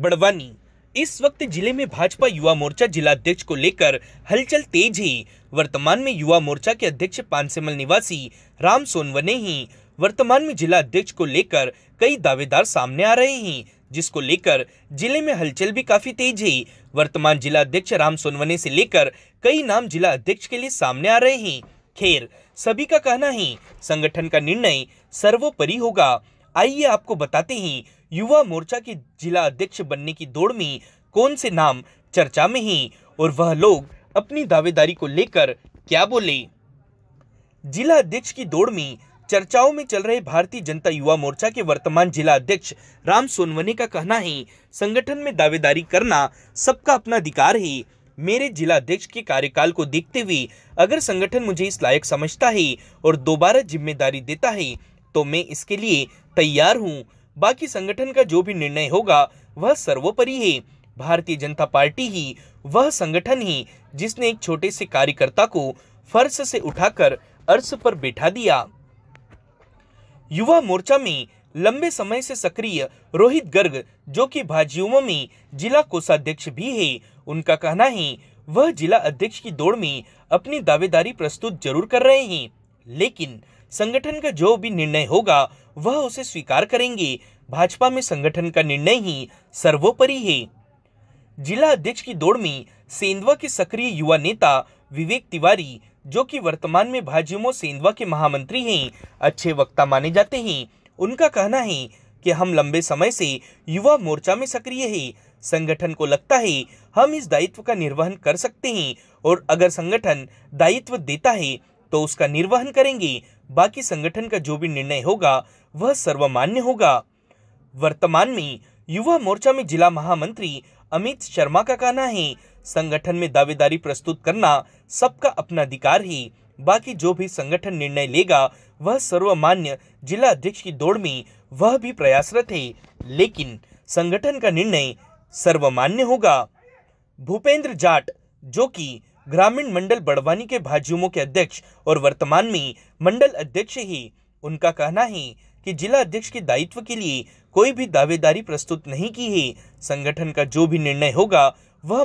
बड़वानी इस वक्त जिले में भाजपा युवा मोर्चा जिला अध्यक्ष को लेकर हलचल तेज है वर्तमान में युवा मोर्चा के अध्यक्ष पानसेमल निवासी राम सोनवने ही वर्तमान में जिला अध्यक्ष को लेकर कई दावेदार सामने आ रहे हैं जिसको लेकर जिले में हलचल भी काफी तेज है वर्तमान जिला अध्यक्ष राम सोनवनी से लेकर कई नाम जिला अध्यक्ष के लिए सामने आ रहे हैं खैर सभी का कहना है संगठन का निर्णय सर्वोपरि होगा आइए आपको बताते हैं युवा मोर्चा के जिला अध्यक्ष बनने की दौड़ में कौन से नाम चर्चा में है और वह लोग अपनी दावेदारी को लेकर क्या बोले जिला अध्यक्ष की दौड़ में चर्चाओं में चल रहे भारतीय जनता युवा मोर्चा के वर्तमान जिला अध्यक्ष राम सोनवनी का कहना है संगठन में दावेदारी करना सबका अपना अधिकार है मेरे जिला अध्यक्ष के कार्यकाल को देखते हुए अगर संगठन मुझे इस लायक समझता है और दोबारा जिम्मेदारी देता है तो मैं इसके लिए तैयार हूँ बाकी संगठन का जो भी निर्णय होगा वह सर्वोपरि है भारतीय जनता पार्टी ही वह संगठन ही जिसने एक छोटे से कार्यकर्ता को फर्श से उठाकर अर्श पर बैठा दिया युवा मोर्चा में लंबे समय से सक्रिय रोहित गर्ग जो कि भाजयुमो में जिला कोषाध्यक्ष भी है उनका कहना है वह जिला अध्यक्ष की दौड़ में अपनी दावेदारी प्रस्तुत जरूर कर रहे हैं लेकिन संगठन का जो भी निर्णय होगा वह उसे स्वीकार करेंगे भाजपा में संगठन का निर्णय ही सर्वोपरि है जिला अध्यक्ष की दौड़ में सेंधवा के सक्रिय युवा नेता विवेक तिवारी जो कि वर्तमान में भाजयुमो सेंधवा के महामंत्री हैं अच्छे वक्ता माने जाते हैं उनका कहना है कि हम लंबे समय से युवा मोर्चा में सक्रिय है संगठन को लगता है हम इस दायित्व का निर्वहन कर सकते हैं और अगर संगठन दायित्व देता है तो उसका निर्वहन करेंगे बाकी संगठन का जो भी निर्णय होगा वह सर्वमान्य होगा वर्तमान में युवा मोर्चा में जिला महामंत्री अमित शर्मा का कहना है संगठन में दावेदारी प्रस्तुत करना सबका अपना अधिकार ही बाकी जो भी संगठन निर्णय लेगा वह सर्वमान्य जिला अध्यक्ष की दौड़ में वह भी प्रयासरत है लेकिन संगठन का निर्णय सर्वमान्य होगा भूपेंद्र जाट जो कि ग्रामीण मंडल बड़वानी के भाजयुमो के अध्यक्ष और वर्तमान में मंडल अध्यक्ष ही उनका कहना है कि जिला अध्यक्ष के दायित्व के लिए कोई भी दावेदारी प्रस्तुत नहीं की है संगठन का जो भी निर्णय होगा वह